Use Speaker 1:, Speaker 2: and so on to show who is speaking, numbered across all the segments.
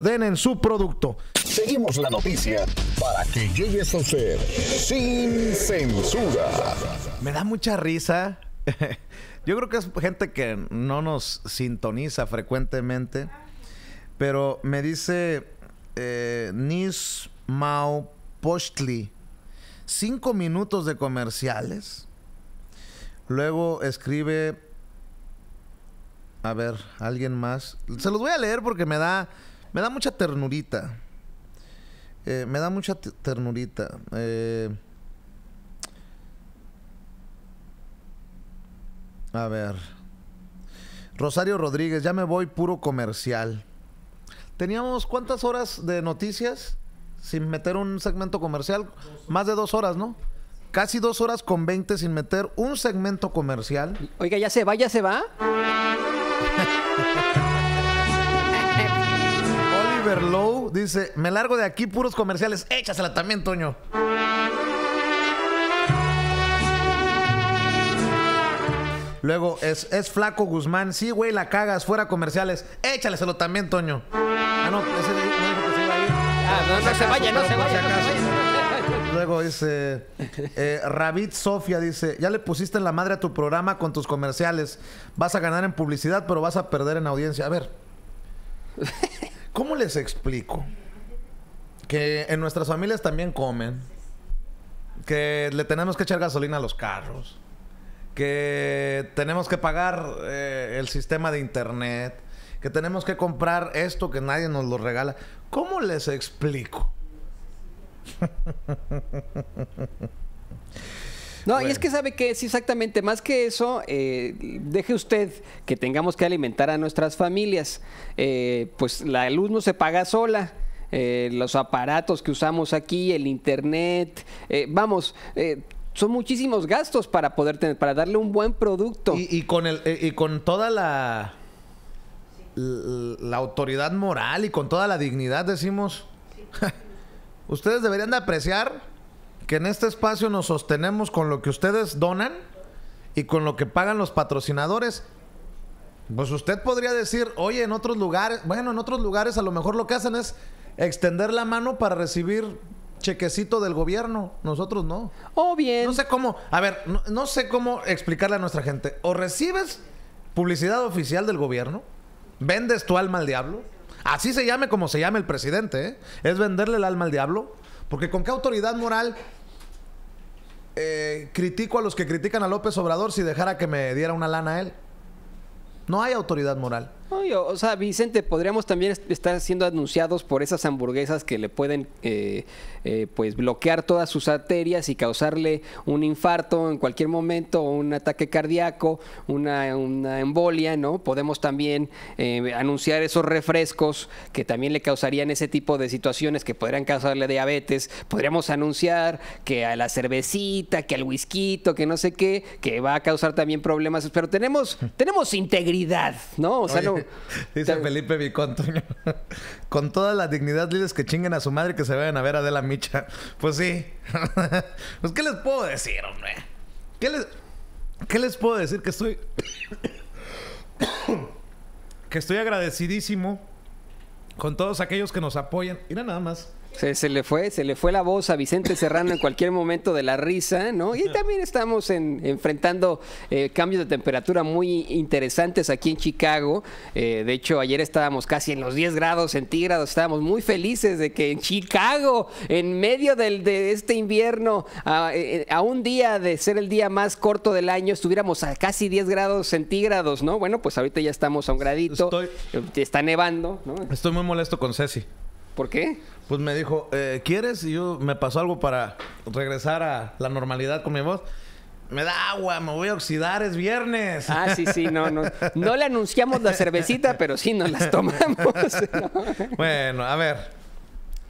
Speaker 1: den en su producto. Seguimos la noticia para que llegues a ser sin censura. Me da mucha risa. Yo creo que es gente que no nos sintoniza frecuentemente, pero me dice eh, Nis Mao Postli, cinco minutos de comerciales. Luego escribe, a ver, alguien más. Se los voy a leer porque me da me da mucha ternurita. Eh, me da mucha ternurita. Eh, a ver. Rosario Rodríguez, ya me voy puro comercial. Teníamos cuántas horas de noticias sin meter un segmento comercial? Más de dos horas, ¿no? Casi dos horas con veinte sin meter un segmento comercial.
Speaker 2: Oiga, ya se va, ya se va.
Speaker 1: low. dice, me largo de aquí puros comerciales. Échasela también, Toño. Luego, es, es Flaco Guzmán. Sí, güey, la cagas, fuera comerciales. Échaleselo también, Toño. Ah, no, ese
Speaker 2: se vaya, no se vaya,
Speaker 1: Luego dice, eh, Rabbit Sofia dice, ya le pusiste en la madre a tu programa con tus comerciales. Vas a ganar en publicidad, pero vas a perder en audiencia. A ver. ¿Cómo les explico? Que en nuestras familias también comen, que le tenemos que echar gasolina a los carros, que tenemos que pagar eh, el sistema de internet, que tenemos que comprar esto que nadie nos lo regala.
Speaker 2: ¿Cómo les explico? No, y es que sabe que es exactamente, más que eso, eh, deje usted que tengamos que alimentar a nuestras familias. Eh, pues la luz no se paga sola. Eh, los aparatos que usamos aquí, el internet, vamos, son muchísimos gastos para poder tener, para darle un buen producto. Y, con el, y con toda la la autoridad moral y con toda la
Speaker 1: dignidad decimos, ustedes deberían de apreciar que en este espacio nos sostenemos con lo que ustedes donan y con lo que pagan los patrocinadores. Pues usted podría decir, oye, en otros lugares, bueno, en otros lugares a lo mejor lo que hacen es extender la mano para recibir chequecito del gobierno. Nosotros no. O bien. No sé cómo, a ver, no, sé cómo explicarle a nuestra gente. O recibes publicidad oficial del gobierno, vendes tu alma al diablo. Así se llame como se llame el presidente, ¿eh? es venderle el alma al diablo. Porque con qué autoridad moral eh, critico a los que critican a López Obrador si dejara que me diera una lana a él.
Speaker 2: No hay autoridad moral o sea, Vicente, podríamos también estar siendo anunciados por esas hamburguesas que le pueden eh, eh, pues bloquear todas sus arterias y causarle un infarto en cualquier momento, un ataque cardíaco, una, embolia, ¿no? Podemos también eh, anunciar esos refrescos que también le causarían ese tipo de situaciones que podrían causarle diabetes. Podríamos anunciar que a la cervecita, que al whisky, que no sé qué, que va a causar también problemas. Pero tenemos, tenemos integridad, ¿no? O sea, no,
Speaker 1: Dice Felipe Vicontoño. Con toda la dignidad, diles que chinguen a su madre que se vayan a ver a Adela Micha. Pues sí. pues, ¿qué les puedo decir, hombre? ¿Qué les, qué les puedo decir? Que estoy. que estoy agradecidísimo con todos aquellos que nos apoyan. Mira nada más.
Speaker 2: Se, le fue, se le fue la voz a Vicente Serrano en cualquier momento de la risa, ¿no? Y también estamos enfrentando eh, cambios de temperatura muy interesantes aquí en Chicago. Eh, de hecho, ayer estábamos casi en los 10 grados centígrados, estábamos muy felices de que en Chicago, en medio de este invierno, eh, a, un día de ser el día más corto del año, estuviéramos a casi 10 grados centígrados, ¿no? Bueno, pues ahorita ya estamos a un gradito, está nevando, ¿no?
Speaker 1: Estoy muy molesto con Ceci. ¿Por qué? pues me dijo, eh, ¿quieres? Y yo me pasó algo para regresar a la normalidad con mi voz. Me da agua, me voy a oxidar, es viernes. Ah, sí, sí, no,
Speaker 2: no. No le anunciamos la cervecita, pero sí nos las tomamos.
Speaker 1: Bueno, a ver.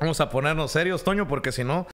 Speaker 1: Vamos a ponernos serios, Toño, porque si no,